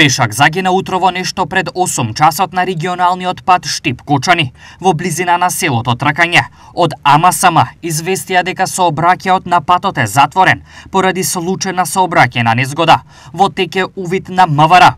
Пешак загина утрово нешто пред 8 часот на регионалниот пат Штип Кочани, во близина на селото Тракање. Од Амасама известија дека сообраќајот на патот е затворен поради случајна сообраќајна незгода. Во теке увид на МВР,